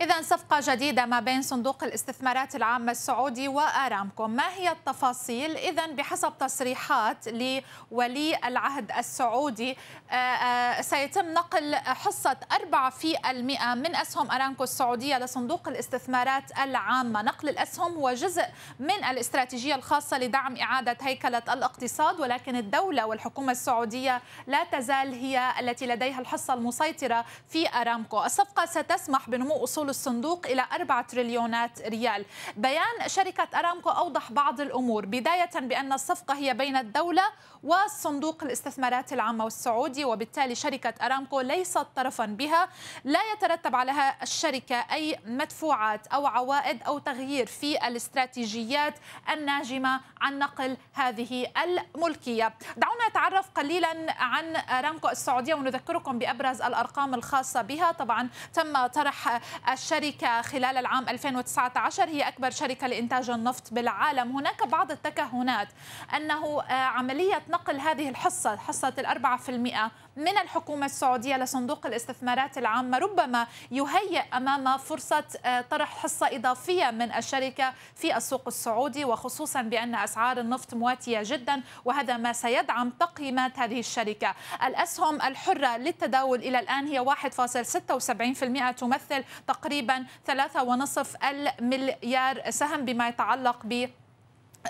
إذا صفقة جديدة ما بين صندوق الاستثمارات العامة السعودي وأرامكو ما هي التفاصيل؟ إذا بحسب تصريحات لولي العهد السعودي آه، آه، سيتم نقل حصة 4% من أسهم أرامكو السعودية لصندوق الاستثمارات العامة نقل الأسهم هو جزء من الاستراتيجية الخاصة لدعم إعادة هيكلة الاقتصاد ولكن الدولة والحكومة السعودية لا تزال هي التي لديها الحصة المسيطرة في أرامكو الصفقة ستسمح بنمو أصول تحول الصندوق إلى 4 تريليونات ريال بيان شركة أرامكو أوضح بعض الأمور بداية بأن الصفقة هي بين الدولة وصندوق الاستثمارات العامة والسعودي وبالتالي شركة أرامكو ليست طرفا بها لا يترتب عليها الشركة أي مدفوعات أو عوائد أو تغيير في الاستراتيجيات الناجمة عن نقل هذه الملكية دعونا نتعرف قليلا عن أرامكو السعودية ونذكركم بأبرز الأرقام الخاصة بها طبعا تم طرح الشركة خلال العام 2019 هي أكبر شركة لإنتاج النفط بالعالم هناك بعض التكهنات أنه آه، عملية نقل هذه الحصة حصة الأربعة في المئة من الحكومة السعودية لصندوق الاستثمارات العامة ربما يهيئ أمام فرصة آه، طرح حصة إضافية من الشركة في السوق السعودي وخصوصا بأن أسعار النفط مواتية جدا وهذا ما سيدعم تقييمات هذه الشركة الأسهم الحرة للتداول إلى الآن هي 1.76% تمثل تقريبا تقريبا 3.5 المليار سهم بما يتعلق ب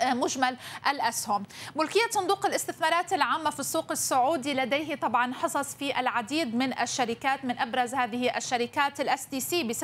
مجمل الأسهم ملكية صندوق الاستثمارات العامة في السوق السعودي لديه طبعا حصص في العديد من الشركات من أبرز هذه الشركات الاس تي سي ب 26.3%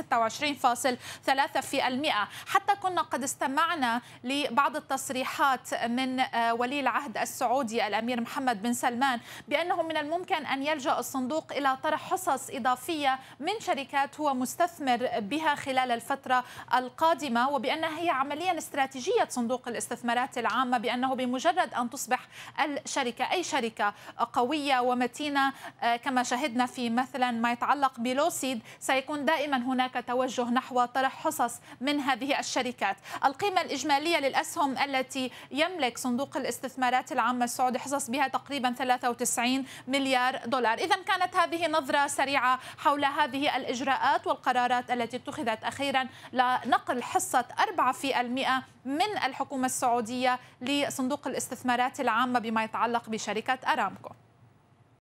حتى كنا قد استمعنا لبعض التصريحات من آه، ولي العهد السعودي الأمير محمد بن سلمان بأنه من الممكن أن يلجأ الصندوق إلى طرح حصص إضافية من شركات هو مستثمر بها خلال الفترة القادمة وبأنها هي عمليا استراتيجية صندوق الاستثمارات الاستثمارات العامة بأنه بمجرد أن تصبح الشركة أي شركة قوية ومتينة آه، كما شهدنا في مثلا ما يتعلق بلوسيد سيكون دائما هناك توجه نحو طرح حصص من هذه الشركات القيمة الإجمالية للأسهم التي يملك صندوق الاستثمارات العامة السعودي حصص بها تقريبا 93 مليار دولار إذا كانت هذه نظرة سريعة حول هذه الإجراءات والقرارات التي اتخذت أخيرا لنقل حصة 4% من الحكومة السعودية السعودية لصندوق الاستثمارات العامة بما يتعلق بشركة أرامكو